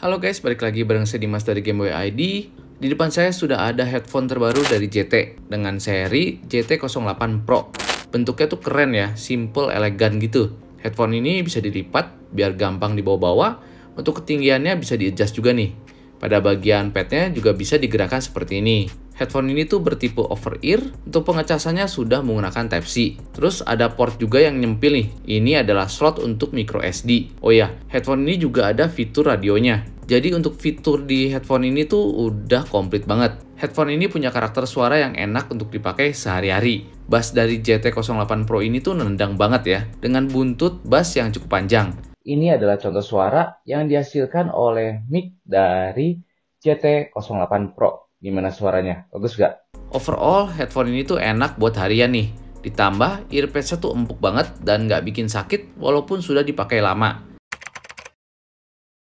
Halo guys, balik lagi bareng saya Dimas dari Gameboy ID. Di depan saya sudah ada headphone terbaru dari JT dengan seri JT08 Pro. Bentuknya tuh keren ya, simple, elegan gitu. Headphone ini bisa dilipat biar gampang dibawa-bawa. Untuk ketinggiannya bisa di-adjust juga nih. Pada bagian padnya juga bisa digerakkan seperti ini. Headphone ini tuh bertipe over ear, untuk pengecasannya sudah menggunakan Type-C. Terus ada port juga yang nyempil nih, ini adalah slot untuk micro SD. Oh ya, headphone ini juga ada fitur radionya. Jadi untuk fitur di headphone ini tuh udah komplit banget. Headphone ini punya karakter suara yang enak untuk dipakai sehari-hari. Bass dari JT08 Pro ini tuh nendang banget ya, dengan buntut bass yang cukup panjang. Ini adalah contoh suara yang dihasilkan oleh mic dari CT08 Pro. Gimana suaranya? Bagus gak? Overall, headphone ini tuh enak buat harian nih. Ditambah, earpiece-nya tuh empuk banget dan nggak bikin sakit walaupun sudah dipakai lama.